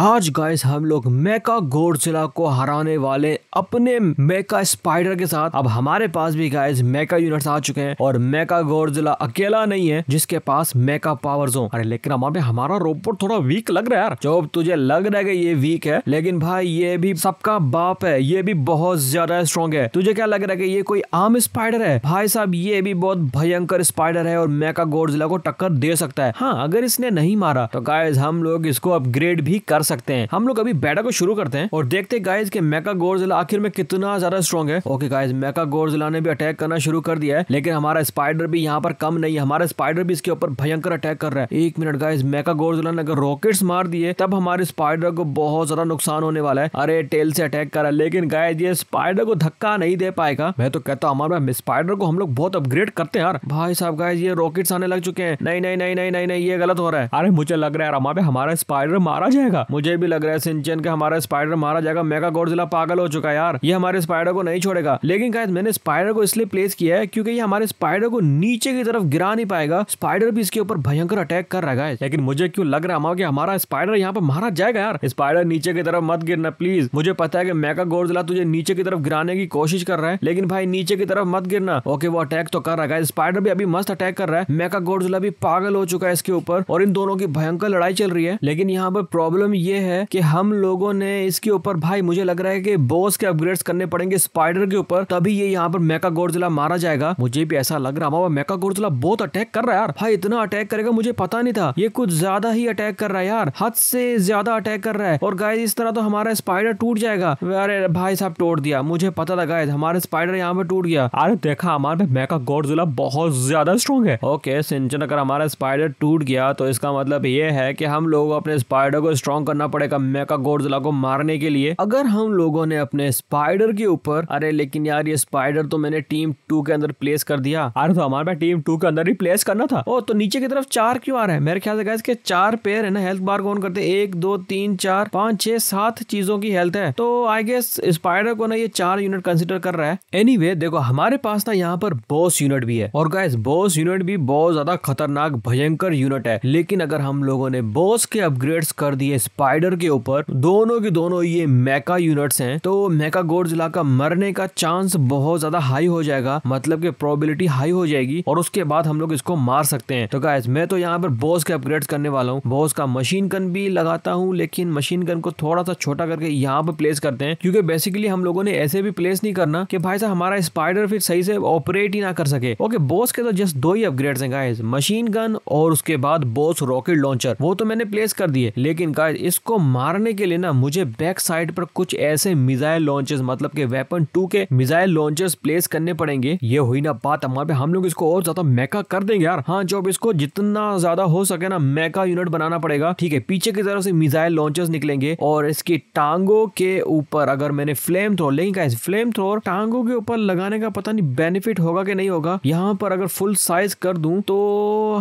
आज गाइस हम लोग मेका गोडजिला को हराने वाले अपने मेका स्पाइडर के साथ अब हमारे पास भी गाइस मेका यूनिट्स आ चुके हैं और मेका गोडजिला अकेला नहीं है जिसके पास मेका पावर्स हो अरे लेकिन हमारे हमारा रोबोट थोड़ा वीक लग रहा है यार जो तुझे लग रहा है कि ये वीक है लेकिन भाई ये भी सबका बाप है ये भी बहुत ज्यादा स्ट्रॉन्ग है तुझे क्या लग रहा है ये कोई आम स्पाइडर है भाई साहब ये भी बहुत भयंकर स्पाइडर है और मेका गोडजिला को टक्कर दे सकता है हाँ अगर इसने नहीं मारा तो गाइज हम लोग इसको अपग्रेड भी कर सकते हैं हम लोग अभी बैटा को शुरू करते हैं और देखते गाइज के मेका गोरजिला आखिर में कितना ज्यादा स्ट्रॉन्ग है ओके गाइज मेका गोरजिला ने भी अटैक करना शुरू कर दिया है लेकिन हमारा स्पाइडर भी यहाँ पर कम नहीं है हमारा स्पाइडर भी इसके ऊपर भयंकर अटैक कर रहा है एक मिनट गाइज मेका गोरजिला ने अगर रॉकेट्स मार दिए तब हमारे स्पाइडर को बहुत ज्यादा नुकसान होने वाला है अरे टेल से अटैक कर रहा है लेकिन गाइज ये स्पाइडर को धक्का नहीं दे पाएगा मैं तो कहता हूँ हमारे स्पाइडर को हम लोग बहुत अपग्रेड करते हैं यार भाई साहब गाइज ये रॉकेट्स आने लग चुके हैं नहीं नहीं नहीं नहीं नहीं ये गलत हो रहा है अरे मुझे लग रहा है हमारे हमारा स्पाइडर मारा जाएगा मुझे भी लग रहा है सिंचन का हमारा स्पाइडर मारा जाएगा मेगा गोडजिला पागल हो चुका है यार ये हमारे स्पाइडर को नहीं छोड़ेगा लेकिन शायद मैंने स्पाइडर को इसलिए प्लेस किया है क्योंकि ये हमारे स्पाइडर को नीचे की तरफ गिरा नहीं पाएगा स्पाइडर भी इसके ऊपर भयंकर अटैक कर रहा है लेकिन मुझे क्यों लग रहा है हमारा स्पाइडर यहाँ पर मारा जाएगा यार स्पाइडर नीचे की तरफ मत गिरना प्लीज मुझे पता है की मेगा गोडजिला तुझे नीचे की तरफ गिराने की कोशिश कर रहा है लेकिन भाई नीचे की तरफ मत गिरना ओके वो अटैक तो कर रहा है स्पाइडर भी अभी मस्त अटैक कर रहा है मेका गोडजिला भी पागल हो चुका है इसके ऊपर और इन दोनों की भयंकर लड़ाई चल रही है लेकिन यहाँ पर प्रॉब्लम ये है कि हम लोगों ने इसके ऊपर भाई मुझे लग रहा है कि बोस के अपग्रेड्स करने पड़ेंगे स्पाइडर के ऊपर तभी ये यहाँ पर मेका गोरजिला मारा जाएगा मुझे भी ऐसा लग रहा है मेका गोरजिला बहुत अटैक कर रहा है यार भाई इतना अटैक करेगा मुझे पता नहीं था ये कुछ ज्यादा ही अटैक कर रहा है यार हद से ज्यादा अटैक कर रहा है और गाय इस तरह तो हमारा स्पाइडर टूट जाएगा अरे भाई साहब तोड़ दिया मुझे पता था गाय हमारे स्पाइडर यहाँ पे टूट गया अरे देखा हमारे मेका गोरजिला बहुत ज्यादा स्ट्रॉन्ग है ओके सिंचन अगर हमारा स्पाइडर टूट गया तो इसका मतलब ये है कि हम लोग अपने स्पाइडर को स्ट्रॉन्ग करना पड़ेगा मेका गोडजिला को मारने के लिए अगर हम लोगों ने अपने स्पाइडर के ऊपर अरे लेकिन यार ये स्पाइडर तो मैंने टीम टू के अंदर प्लेस कर दिया अरे तो हमारे पास टीम टू के अंदर ही प्लेस करना था ओ तो नीचे की तरफ चार क्यों आ रहा है मेरे ख्याल से इसके चार पेयर है ना हेल्थ बार कौन करते एक दो तीन चार पांच छह सात चीजों की हेल्थ है तो आई गेस स्पाइडर को ना ये चार यूनिट कंसिडर कर रहा है एनी anyway, देखो हमारे पास ना यहाँ पर बॉस यूनिट भी है और गैस बॉस यूनिट भी बहुत ज्यादा खतरनाक भयंकर यूनिट है लेकिन अगर हम लोगों ने बॉस के अपग्रेड्स कर दिए स्पाइडर के ऊपर दोनों की दोनों ये मेका यूनिट्स हैं तो मेका गोडजिला का मरने का चांस बहुत ज्यादा हाई हो जाएगा मतलब कि प्रोबेबिलिटी हाई हो जाएगी और उसके बाद हम लोग इसको मार सकते हैं तो गाइज मैं तो यहाँ पर बॉस के अपग्रेड करने वाला हूँ बॉस का मशीन गन भी लगाता हूँ लेकिन मशीन गन को थोड़ा सा छोटा करके यहाँ पर प्लेस करते हैं क्योंकि बेसिकली हम लोगों ने ऐसे भी प्लेस नहीं करना कि भाई साहब हमारा स्पाइडर फिर सही से ऑपरेट ही ना कर सके ओके बॉस के तो जस्ट दो ही अपग्रेड है गाइज मशीन गन और उसके बाद बॉस रॉकेट लॉन्चर वो तो मैंने प्लेस कर दिए लेकिन गाइज इसको मारने के लिए ना मुझे बैक साइड पर कुछ ऐसे मिजाइल लॉन्चेस मतलब के वेपन टू के मिजाइल लॉन्चेस प्लेस करने पड़ेंगे ये हुई ना बात हमारे हम लोग इसको और ज्यादा मैका कर देंगे यार हाँ जो इसको जितना ज्यादा हो सके ना मैका यूनिट बनाना पड़ेगा ठीक है पीछे की तरफ से मिजाइल लॉन्चेस निकलेंगे और इसकी टांगों के ऊपर अगर मैंने फ्लेम थ्रो लेकिन गाइस फ्लेम थ्रोर टांगों के ऊपर लगाने का पता नहीं बेनिफिट होगा कि नहीं होगा यहाँ पर अगर फुल साइज कर दूं तो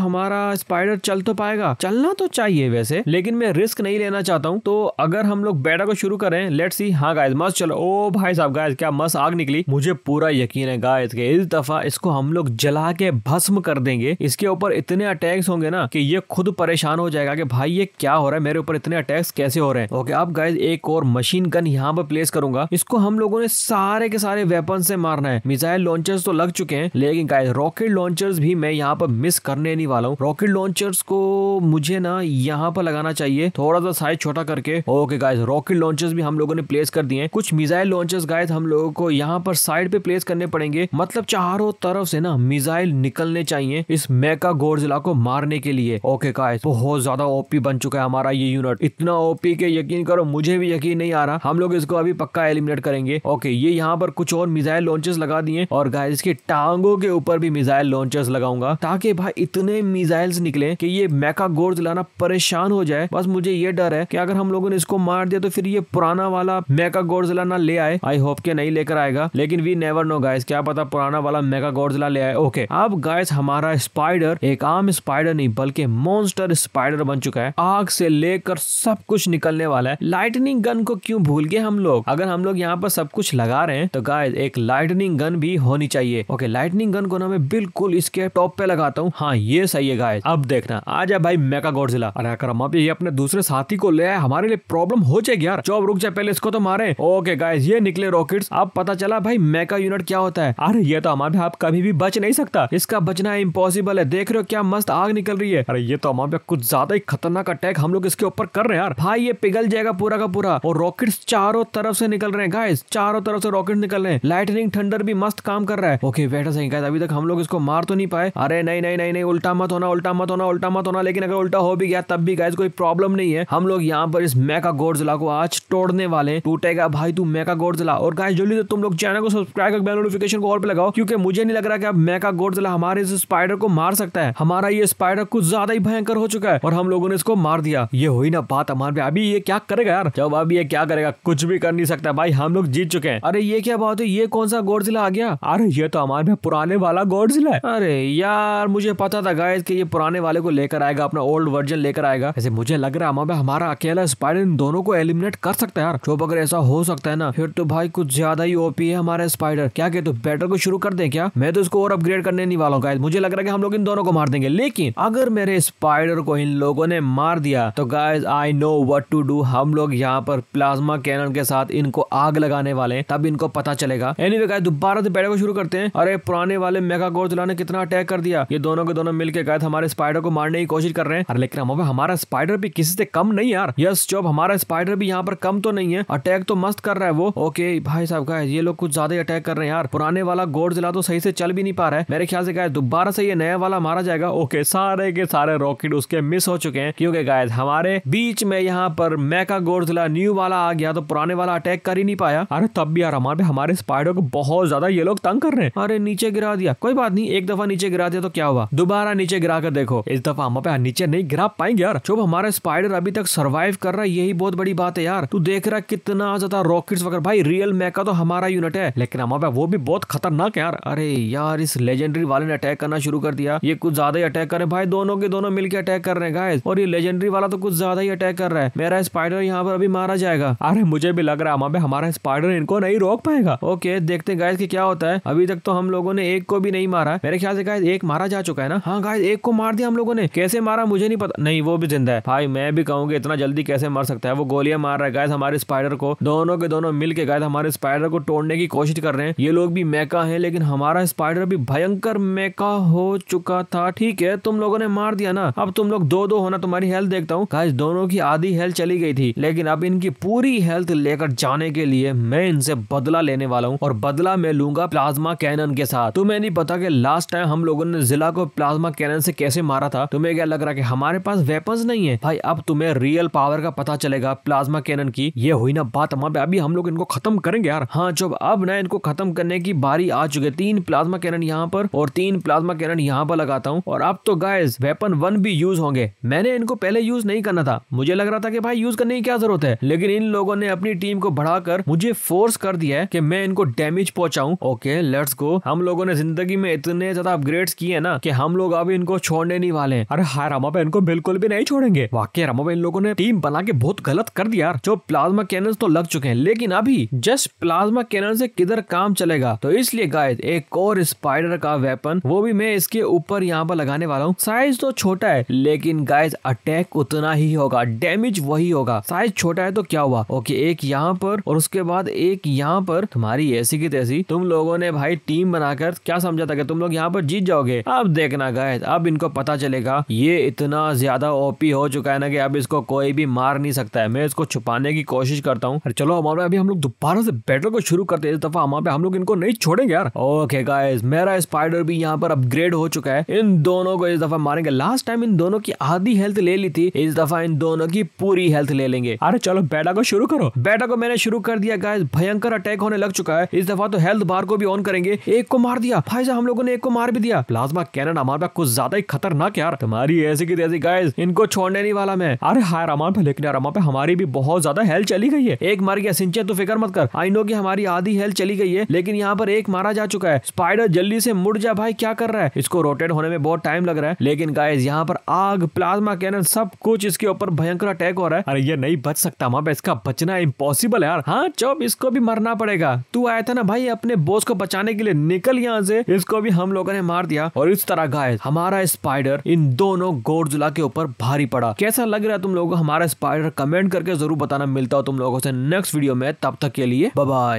हमारा स्पाइडर चल तो पाएगा चलना तो चाहिए वैसे लेकिन मैं रिस्क नहीं लेना देना चाहता हूँ तो अगर हम लोग बैटर को शुरू करें लेट सी हाँ गाइज मस्त चलो ओ भाई साहब गाइज क्या मस्त आग निकली मुझे पूरा यकीन है गाइज के इस दफा इसको हम लोग जला के भस्म कर देंगे इसके ऊपर इतने अटैक्स होंगे ना कि ये खुद परेशान हो जाएगा कि भाई ये क्या हो रहा है मेरे ऊपर इतने अटैक्स कैसे हो रहे हैं ओके अब गाइज एक और मशीन गन यहाँ पर प्लेस करूंगा इसको हम लोगों ने सारे के सारे वेपन से मारना है मिसाइल लॉन्चर्स तो लग चुके हैं लेकिन गाइज रॉकेट लॉन्चर्स भी मैं यहाँ पर मिस करने नहीं वाला हूँ रॉकेट लॉन्चर्स को मुझे ना यहाँ पर लगाना चाहिए थोड़ा सा साइज छोटा करके ओके गाइज रॉकेट लॉन्चर्स भी हम लोगों ने प्लेस कर दिए कुछ मिजाइल लॉन्चर्स गाइज हम लोगों को यहाँ पर साइड पे प्लेस करने पड़ेंगे मतलब चारों तरफ से ना मिजाइल निकलने चाहिए इस मेका गोरजिला को मारने के लिए ओके गाइज बहुत ज्यादा ओपी बन चुका है हमारा ये यूनिट इतना ओपी के यकीन करो मुझे भी यकीन नहीं आ रहा हम लोग इसको अभी पक्का एलिमिनेट करेंगे ओके ये यहाँ पर कुछ और मिजाइल लॉन्चेस लगा दिए और गाय इसके टांगों के ऊपर भी मिजाइल लॉन्चर्स लगाऊंगा ताकि भाई इतने मिसाइल्स निकले कि ये मेका गोर जलाना परेशान हो जाए बस मुझे ये डर है कि अगर हम लोगों ने इसको मार दिया तो फिर ये पुराना वाला मेगा गोडजिला ना ले आए आई होप के नहीं लेकर आएगा लेकिन वी नेवर नो गाइस क्या पता पुराना वाला मेगा गोडजिला ले आए ओके अब गाइस हमारा स्पाइडर एक आम स्पाइडर नहीं बल्कि मॉन्स्टर स्पाइडर बन चुका है आग से लेकर सब कुछ निकलने वाला है लाइटनिंग गन को क्यों भूल गए हम लोग अगर हम लोग यहाँ पर सब कुछ लगा रहे हैं तो गाइस एक लाइटनिंग गन भी होनी चाहिए ओके लाइटनिंग गन को ना मैं बिल्कुल इसके टॉप पे लगाता हूँ हाँ ये सही है गाइस अब देखना आ जा भाई मेगा गोडजिला अरे अगर हम अपने दूसरे साथी को को ले आए हमारे लिए प्रॉब्लम हो जाएगी यार चौब रुक जाए पहले इसको तो मारे ओके गाइज ये निकले रॉकेट अब पता चला भाई मेका यूनिट क्या होता है अरे ये तो हमारे आप कभी भी बच नहीं सकता इसका बचना इम्पोसिबल है देख रहे हो क्या मस्त आग निकल रही है अरे ये तो हमारे कुछ ज्यादा ही खतरनाक अटैक हम लोग इसके ऊपर कर रहे हैं यार भाई ये पिघल जाएगा पूरा का पूरा और रॉकेट चारों तरफ से निकल रहे हैं गाइस चारों तरफ से रॉकेट निकल रहे हैं लाइटनिंग थंडर भी मस्त काम कर रहा है ओके वेट सही गाइस अभी तक हम लोग इसको मार तो नहीं पाए अरे नहीं नहीं नहीं नहीं उल्टा मत होना उल्टा मत होना उल्टा मत होना लेकिन अगर उल्टा हो भी गया तब भी गाइस कोई प्रॉब्लम नहीं है हम लोग यहाँ पर इस मेका गोडजिला को आज तोड़ने वाले टूटेगा भाई तू मेका गोडजिला और गाय जल्दी से तुम लोग चैनल को सब्सक्राइब कर बेल नोटिफिकेशन को और पे लगाओ क्योंकि मुझे नहीं लग रहा कि अब मेका गोडजिला हमारे इस स्पाइडर को मार सकता है हमारा ये स्पाइडर कुछ ज्यादा ही भयंकर हो चुका है और हम लोगों ने इसको मार दिया ये हुई ना बात हमारे अभी ये क्या करेगा यार जब अभी ये क्या करेगा कुछ भी कर नहीं सकता भाई हम लोग जीत चुके हैं अरे ये क्या बात है ये कौन सा गोडजिला आ गया अरे ये तो हमारे पुराने वाला गोडजिला है अरे यार मुझे पता था गाय कि ये पुराने वाले को लेकर आएगा अपना ओल्ड वर्जन लेकर आएगा ऐसे मुझे लग रहा है हमारे आक्याला स्पाइडर इन दोनों को एलिमिनेट कर सकता है यार જો બગર એસા હો સકતા હે ના ફિર તો ભાઈ કુછ જ્યાદા હી ઓપી હે હમારા સ્પાઇડર ક્યા કે તો બેટલ કો શુરુ કર દે ક્યા મે તો اسકો ઓર અપગ્રેડ કરને ની વાલા હો ગાય ગોયઝ મુજે લગ રહા હે કે હમ લોગ ઇન દોનો કો માર દેંગે લેકિન અગર મેરે સ્પાઇડર કો ઇન લોકો ને માર દિયા તો guys I know what to do હમ લોગ યહા પર પ્લાઝમા કેનન કે સાથ ઇનકો આગ લગાને વાલે તબ ઇનકો પતા ચલેગા એનીવે ગાઈઝ દુબારા બેટલ કો શુરુ કરતે હે અરે પુરાને વાલે મેગા ગોર્ડ ઉલને કિતના એટેક કર દિયા યે દોનો કે દોનો মিলકે કાયત હમારે સ્પાઇડર કો મારને કી કોશિશ કર રહે હે પર લેકિન હમપે હમારા સ્પાઇડર ભ नहीं यार यस जॉब हमारा स्पाइडर भी यहाँ पर कम तो नहीं है अटैक तो मस्त कर रहा है वो ओके भाई साहब गाय ये लोग कुछ ज्यादा ही अटैक कर रहे हैं यार पुराने वाला गोड जिला तो सही से चल भी नहीं पा रहा है मेरे ख्याल से गाय दोबारा से ये नया वाला मारा जाएगा ओके सारे के सारे रॉकेट उसके मिस हो चुके हैं क्योंकि गाय हमारे बीच में यहाँ पर मैका गोड जिला न्यू वाला आ गया तो पुराने वाला अटैक कर ही नहीं पाया अरे तब भी यार हमारे हमारे स्पाइडर को बहुत ज्यादा ये लोग तंग कर रहे हैं अरे नीचे गिरा दिया कोई बात नहीं एक दफा नीचे गिरा दिया तो क्या हुआ दोबारा नीचे गिरा कर देखो इस दफा हम नीचे नहीं गिरा पाएंगे यार जो हमारे स्पाइडर अभी तक सरवाइव कर रहा है यही बहुत बड़ी बात है यार तू देख रहा कितना ज्यादा रॉकेट वगैरह भाई रियल मैका तो हमारा यूनिट है लेकिन हमारा वो भी बहुत खतरनाक है यार अरे यार इस लेजेंडरी वाले ने अटैक करना शुरू कर दिया ये कुछ ज्यादा ही अटैक कर रहे भाई दोनों के दोनों मिलकर अटैक कर रहे हैं और ये लेजेंडरी वाला तो कुछ ज्यादा ही अटैक कर रहा है मेरा स्पाइडर यहाँ पर अभी मारा जाएगा अरे मुझे भी लग रहा है हमारा स्पाइडर इनको नहीं रोक पाएगा ओके देखते हैं गायस की क्या होता है अभी तक तो हम लोगों ने एक को भी नहीं मारा मेरे ख्याल से गायस एक मारा जा चुका है ना हाँ गायस एक को मार दिया हम लोगों ने कैसे मारा मुझे नहीं पता नहीं वो भी जिंदा है भाई मैं भी कहूंगी इतना जल्दी कैसे मर सकता है वो गोलियां मार रहा है गायस हमारे स्पाइडर को दोनों के दोनों मिल के गायस हमारे स्पाइडर को तोड़ने की कोशिश कर रहे हैं ये लोग भी मैका है लेकिन हमारा स्पाइडर भी भयंकर मैका हो चुका था ठीक है तुम लोगों ने मार दिया ना अब तुम लोग दो दो होना तुम्हारी हेल्थ देखता हूँ गायस दोनों की आधी हेल्थ चली गई थी लेकिन अब इनकी पूरी हेल्थ लेकर जाने के लिए मैं इनसे बदला लेने वाला हूँ और बदला मैं लूंगा प्लाज्मा कैनन के साथ तुम्हें नहीं पता कि लास्ट टाइम हम लोगों ने जिला को प्लाज्मा कैनन से कैसे मारा था तुम्हें क्या लग रहा है कि हमारे पास वेपन्स नहीं है भाई अब तुम्हें रियल रियल पावर का पता चलेगा प्लाज्मा कैनन की ये हुई ना बात हमारे अभी हम लोग इनको खत्म करेंगे यार हाँ जब अब ना इनको खत्म करने की बारी आ चुकी है तीन प्लाज्मा कैनन यहाँ पर और तीन प्लाज्मा कैनन यहाँ पर लगाता हूँ और अब तो गाइज वेपन वन भी यूज होंगे मैंने इनको पहले यूज नहीं करना था मुझे लग रहा था कि भाई यूज करने की क्या जरूरत है लेकिन इन लोगों ने अपनी टीम को बढ़ाकर मुझे फोर्स कर दिया है कि मैं इनको डैमेज पहुंचाऊं ओके लेट्स गो हम लोगों ने जिंदगी में इतने ज्यादा अपग्रेड किए हैं ना कि हम लोग अब इनको छोड़ने नहीं वाले अरे हाँ रामा पे इनको बिल्कुल भी नहीं छोड़ेंगे वाकई रामा पे इन लोगों ने उन्होंने टीम बना के बहुत गलत कर दिया जो प्लाज्मा कैनन तो लग चुके हैं लेकिन अभी जस्ट प्लाज्मा कैनन से किधर काम चलेगा तो इसलिए गाइस एक और स्पाइडर का वेपन वो भी मैं इसके ऊपर यहाँ पर लगाने वाला हूँ साइज तो छोटा है लेकिन गाइस अटैक उतना ही होगा डैमेज वही होगा साइज छोटा है तो क्या हुआ ओके एक यहाँ पर और उसके बाद एक यहाँ पर तुम्हारी ऐसी की तैसी तुम लोगों ने भाई टीम बनाकर क्या समझा था कि तुम लोग यहाँ पर जीत जाओगे अब देखना गायद अब इनको पता चलेगा ये इतना ज्यादा ओपी हो चुका है ना कि अब इसको कोई भी मार नहीं सकता है मैं इसको छुपाने की कोशिश करता हूँ चलो हमारे अभी हम लोग दोबारा से बैटल को शुरू करते हैं इस दफा हमारे हम लोग इनको नहीं छोड़ेंगे यार ओके गाइस मेरा स्पाइडर भी यहाँ पर अपग्रेड हो चुका है इन दोनों को इस दफा मारेंगे लास्ट टाइम इन दोनों की आधी हेल्थ ले ली थी इस दफा इन दोनों की पूरी हेल्थ ले लेंगे अरे चलो बेटा को शुरू करो बेटा को मैंने शुरू कर दिया गाइस भयंकर अटैक होने लग चुका है इस दफा तो हेल्थ बार को भी ऑन करेंगे एक को मार दिया भाई साहब हम लोगों ने एक को मार भी दिया प्लाज्मा कैनन हमारे पास कुछ ज्यादा ही खतरनाक यार तुम्हारी ऐसी की तैसी गाइस इनको छोड़ने नहीं वाला मैं अरे अरामा पे लेकिन अरामा पे हमारी भी बहुत ज्यादा हेल्थ चली गई है एक मर गया सिंचे तो फिक्र मत कर आई नो की हमारी आधी हेल्थ चली गई है लेकिन यहाँ पर एक मारा जा चुका है स्पाइडर जल्दी से मुड़ जा भाई क्या कर रहा है इसको रोटेट होने में बहुत टाइम लग रहा है लेकिन गाइज यहाँ पर आग प्लाज्मा कैनन सब कुछ इसके ऊपर भयंकर अटैक हो रहा है अरे ये नहीं बच सकता वहां पे इसका बचना इम्पोसिबल है यार हाँ चौब इसको भी मरना पड़ेगा तू आया था ना भाई अपने बोस को बचाने के लिए निकल यहाँ से इसको भी हम लोगों ने मार दिया और इस तरह गाय हमारा स्पाइडर इन दोनों गोरजुला के ऊपर भारी पड़ा कैसा लग रहा है तुम लोग होगा हमारा स्पाइडर कमेंट करके जरूर बताना मिलता हो तुम लोगों से नेक्स्ट वीडियो में तब तक के लिए बाय